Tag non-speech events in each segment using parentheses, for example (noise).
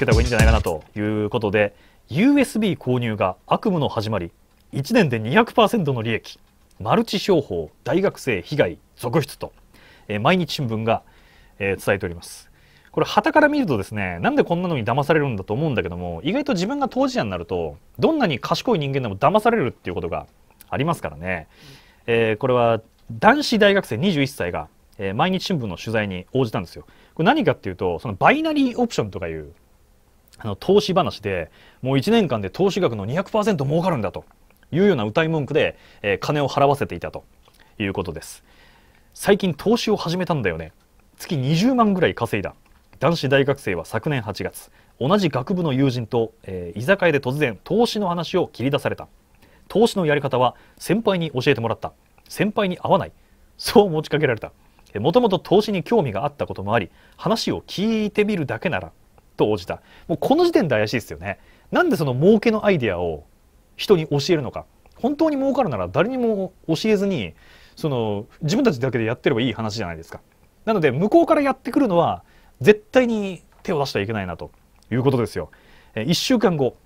けた方がいいんじゃないかなということで USB 購入が悪夢の始まり1年で200%の利益マルチ商法大学生被害続出と、えー、毎日新聞が、えー、伝えておりますこれ旗から見るとですねなんでこんなのに騙されるんだと思うんだけども意外と自分が当事者になるとどんなに賢い人間でも騙されるっていうことがありますからね、えー、これは男子大学生21歳が、え毎日新聞の取材に応じたんですよこれ何かっていうとそのバイナリーオプションとかいうあの投資話でもう1年間で投資額の200%儲かるんだというような歌い文句で、えー、金を払わせていたということです最近投資を始めたんだよね月20万ぐらい稼いだ男子大学生は昨年8月同じ学部の友人と、えー、居酒屋で突然投資の話を切り出された投資のやり方は先輩に教えてもらった先輩に合わないそう持ちかけられたもともと投資に興味があったこともあり話を聞いてみるだけならと応じたもうこの時点で怪しいですよねなんでその儲けのアイデアを人に教えるのか本当に儲かるなら誰にも教えずにその自分たちだけでやってればいい話じゃないですかなので向こうからやってくるのは絶対に手を出してはいけないなということですよ1週間後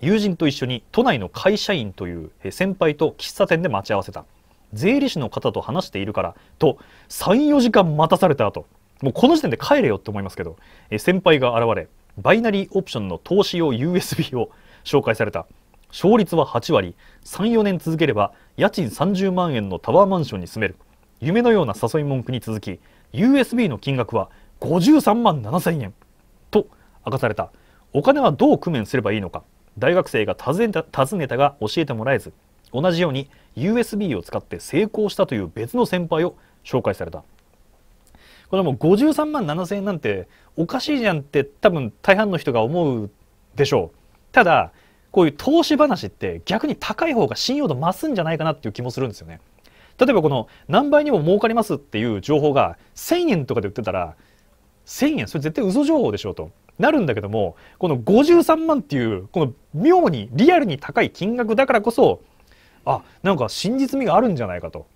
友人と一緒に都内の会社員という先輩と喫茶店で待ち合わせた税理士の方と話しているからと34時間待たされた後もうこの時点で帰れよって思いますけど、え先輩が現れバイナリーオプションの投資用 USB を紹介された勝率は8割34年続ければ家賃30万円のタワーマンションに住める夢のような誘い文句に続き USB の金額は53万7000円と明かされたお金はどう工面すればいいのか大学生が尋ねた尋ねたが教えてもらえず同じように USB を使って成功したという別の先輩を紹介されたこれもう53万7000円なんておかしいじゃんって多分大半の人が思うでしょう。ただ、こういう投資話って逆に高い方が信用度増すんじゃないかなっていう気もするんですよね。例えばこの何倍にも儲かりますっていう情報が1000円とかで売ってたら1000円それ絶対嘘情報でしょうとなるんだけどもこの53万っていうこの妙にリアルに高い金額だからこそあなんか真実味があるんじゃないかと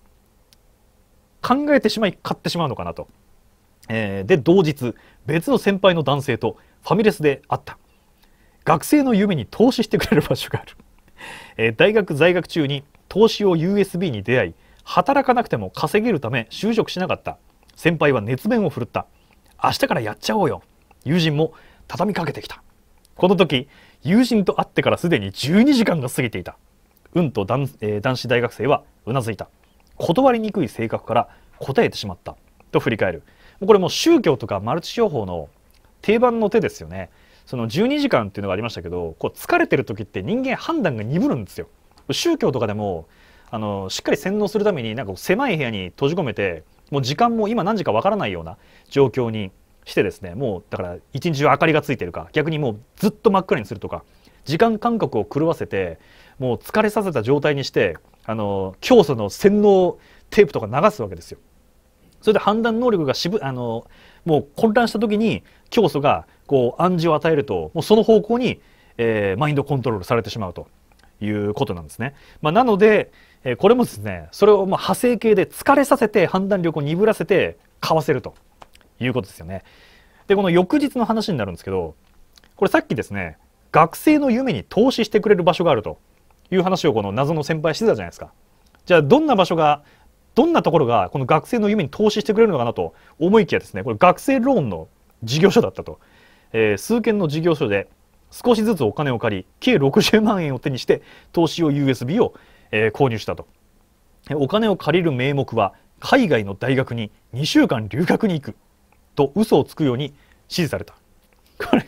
考えてしまい買ってしまうのかなとえー、で同日別の先輩の男性とファミレスで会った学生の夢に投資してくれる場所がある、えー、大学在学中に投資を USB に出会い働かなくても稼げるため就職しなかった先輩は熱弁を振るった明日からやっちゃおうよ友人も畳みかけてきたこの時友人と会ってからすでに12時間が過ぎていたうんと男,、えー、男子大学生はうなずいた断りにくい性格から答えてしまったと振り返るこれもう宗教とかマルチ商法の定番の手ですよねその12時間っていうのがありましたけどこう疲れてる時って人間判断が鈍るんですよ宗教とかでもあのしっかり洗脳するためになんか狭い部屋に閉じ込めてもう時間も今何時かわからないような状況にしてですねもうだから一日中明かりがついてるか逆にもうずっと真っ暗にするとか時間感覚を狂わせてもう疲れさせた状態にしてあの教祖の洗脳テープとか流すわけですよ。それで判断能力が渋あのもう混乱した時に教祖がこう暗示を与えるともうその方向に、えー、マインドコントロールされてしまうということなんですね。まあ、なので、えー、これもですねそれをまあ派生系で疲れさせて判断力を鈍らせて買わせるということですよね。でこの翌日の話になるんですけどこれさっきですね学生の夢に投資してくれる場所があるという話をこの謎の先輩してたじゃないですか。じゃあどんな場所がどんなところがこの学生の夢に投資してくれるのかなと思いきやですねこれ学生ローンの事業所だったと、えー、数件の事業所で少しずつお金を借り計60万円を手にして投資用 USB を、えー、購入したとお金を借りる名目は海外の大学に2週間留学に行くと嘘をつくように指示されたこれ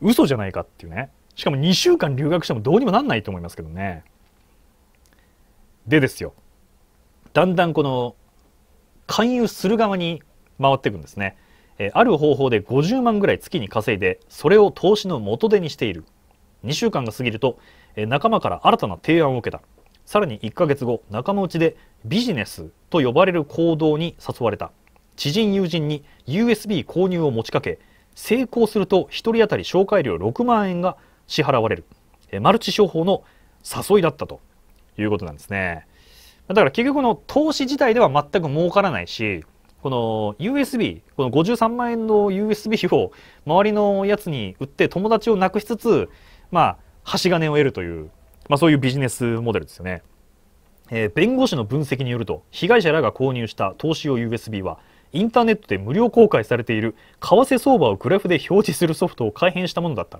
嘘じゃないかっていうねしかも2週間留学してもどうにもなんないと思いますけどねでですよだんだんこの勧誘する側に回っていくんですね、えー、ある方法で50万ぐらい月に稼いでそれを投資の元手にしている2週間が過ぎると、えー、仲間から新たな提案を受けたさらに1ヶ月後仲間内でビジネスと呼ばれる行動に誘われた知人友人に USB 購入を持ちかけ成功すると1人当たり紹介料6万円が支払われるマルチ商法の誘いだったということなんですね。だから結局この投資自体では全く儲からないし、この USB、この53万円の USB を周りのやつに売って友達をなくしつつ、まあ、橋金を得るという、まあそういうビジネスモデルですよね。えー、弁護士の分析によると、被害者らが購入した投資用 USB は、インターネットで無料公開されている為替相場をグラフで表示するソフトを改変したものだった。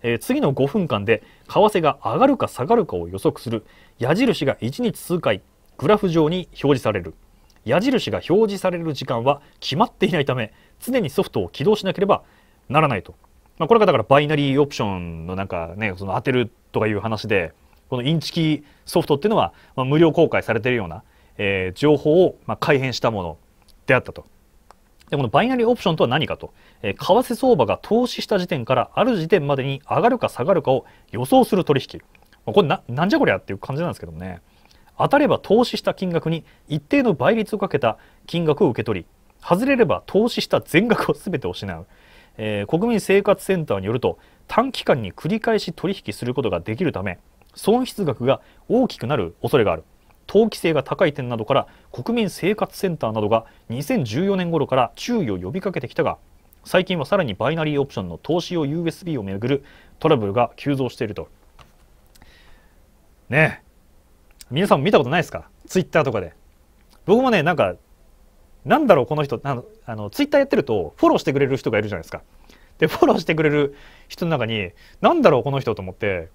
えー、次の5分間で為替が上がるか下がるかを予測する矢印が1日数回グラフ上に表示される矢印が表示される時間は決まっていないため常にソフトを起動しなければならないと、まあ、これがだからバイナリーオプションのなんかねその当てるとかいう話でこのインチキソフトっていうのは、まあ、無料公開されているような、えー、情報をまあ改変したものであったと。でこのバイナリーオプションとは何かと、えー、為替相場が投資した時点からある時点までに上がるか下がるかを予想する取引これななんじゃこりゃっていう感じなんですけどもね。当たれば投資した金額に一定の倍率をかけた金額を受け取り外れれば投資した全額を全て失う、えー、国民生活センターによると短期間に繰り返し取引することができるため損失額が大きくなる恐れがある投機性が高い点などから国民生活センターなどが2014年頃から注意を呼びかけてきたが最近はさらにバイナリーオプションの投資用 USB をめぐるトラブルが急増していると。ね皆さんも見たことないですかツイッターとかで僕もねなんかなんだろうこの人あのあのツイッターやってるとフォローしてくれる人がいるじゃないですかでフォローしてくれる人の中になんだろうこの人と思って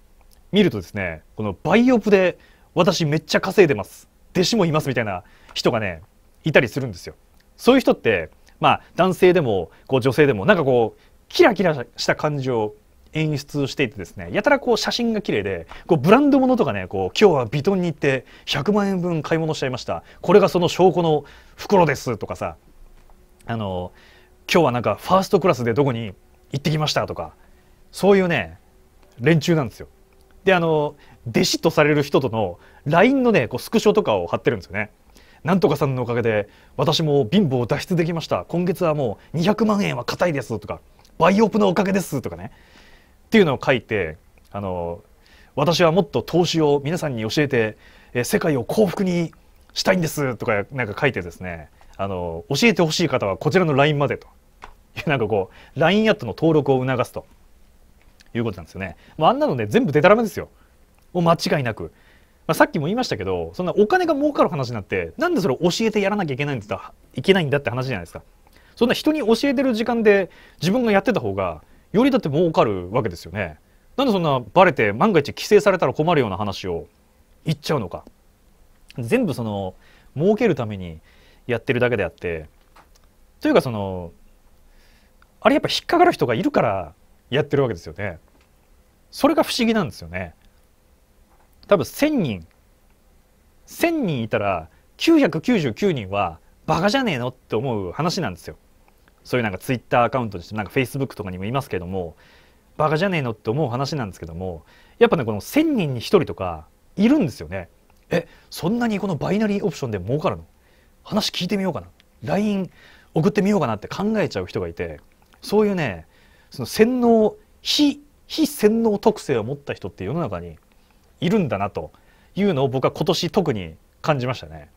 見るとですねこのバイオプで私めっちゃ稼いでます弟子もいますみたいな人がねいたりするんですよそういう人ってまあ男性でもこう女性でもなんかこうキラキラした感じを演出していてですねやたらこう写真が綺麗でこブランド物とかねこう今日はヴィトンに行って100万円分買い物しちゃいましたこれがその証拠の袋ですとかさあの今日はなんかファーストクラスでどこに行ってきましたとかそういうね連中なんですよ。であの弟子とされる人との LINE のねこうスクショとかを貼ってるんですよね。なんとかさんのおかげで私も貧乏を脱出できました今月はもう200万円は硬いですとかバイオープのおかげですとかねっていうのを書いてあの私はもっと投資を皆さんに教えて、え世界を幸福にしたいんですとかなんか書いてですねあの教えてほしい方はこちらの LINE までという (laughs) なんかこう LINE アットの登録を促すということなんですよね。まあ、あんなのね全部でたらめですよ。もう間違いなく。まあ、さっきも言いましたけどそんなお金が儲かる話になってなんでそれを教えてやらなきゃいけないんだいけないんだって話じゃないですか。そんな人に教えてる時間で自分がやってた方がよりだって儲かるわけですよね。なんでそんなバレて万が一規制されたら困るような話を言っちゃうのか。全部その儲けるためにやってるだけであってというかそのあれやっぱ引っかかる人がいるからやってるわけですよね。それが不思議なんですよね。多分1,000人1,000人いたら999人はバカじゃねえのって思う話なんですよ。そういうなんかツイッターアカウントにしてなんかフェイスブックとかにもいますけどもバカじゃねえのって思う話なんですけどもやっぱねこの1,000人に1人とかいるんですよね。えそんなにこのバイナリーオプションで儲かるの話聞いてみようかな LINE 送ってみようかなって考えちゃう人がいてそういうねその洗脳非非洗脳特性を持った人って世の中にいるんだなというのを僕は今年特に感じましたね。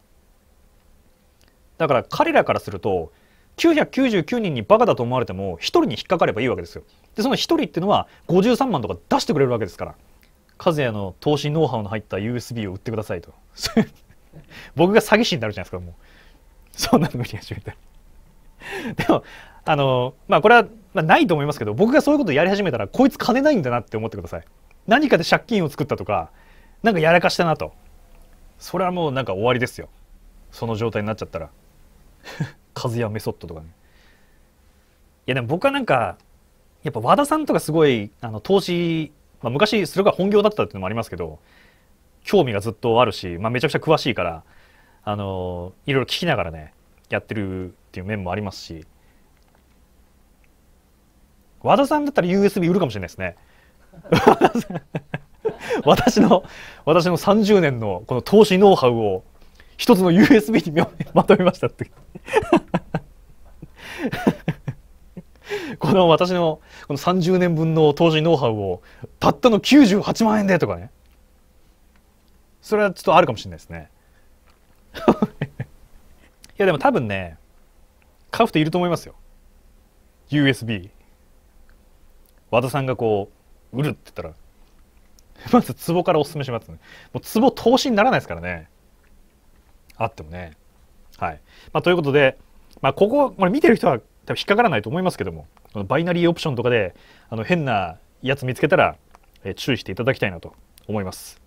だから彼らからすると999人にバカだと思われても1人に引っかかればいいわけですよ。でその1人っていうのは53万とか出してくれるわけですから和也の投資ノウハウの入った USB を売ってくださいと (laughs) 僕が詐欺師になるじゃないですかもうそんなの無理やしみたいでもあのまあこれは、まあ、ないと思いますけど僕がそういうことやり始めたらこいつ金ないんだなって思ってください何かで借金を作ったとか何かやらかしたなとそれはもうなんか終わりですよその状態になっちゃったら和也メソッドとかねいやでも僕はなんかやっぱ和田さんとかすごいあの投資、まあ、昔それが本業だったっていうのもありますけど興味がずっとあるし、まあ、めちゃくちゃ詳しいからあのいろいろ聞きながらねやってるっていう面もありますし和田さんだったら USB 売るかもしれないですね (laughs) 私の私の30年のこの投資ノウハウを一つの USB にまとめましたって (laughs) この私のこの30年分の投資ノウハウをたったの98万円でとかねそれはちょっとあるかもしれないですね (laughs) いやでも多分ね買う人いると思いますよ USB 和田さんがこう売るって言ったらまず壺からおすすめしますねもう壺投資にならないですからねあってもねはい、まあ、ということでまあ、こここれ見てる人は多分引っかからないと思いますけどもバイナリーオプションとかであの変なやつ見つけたら、え注意していただきたいなと思います。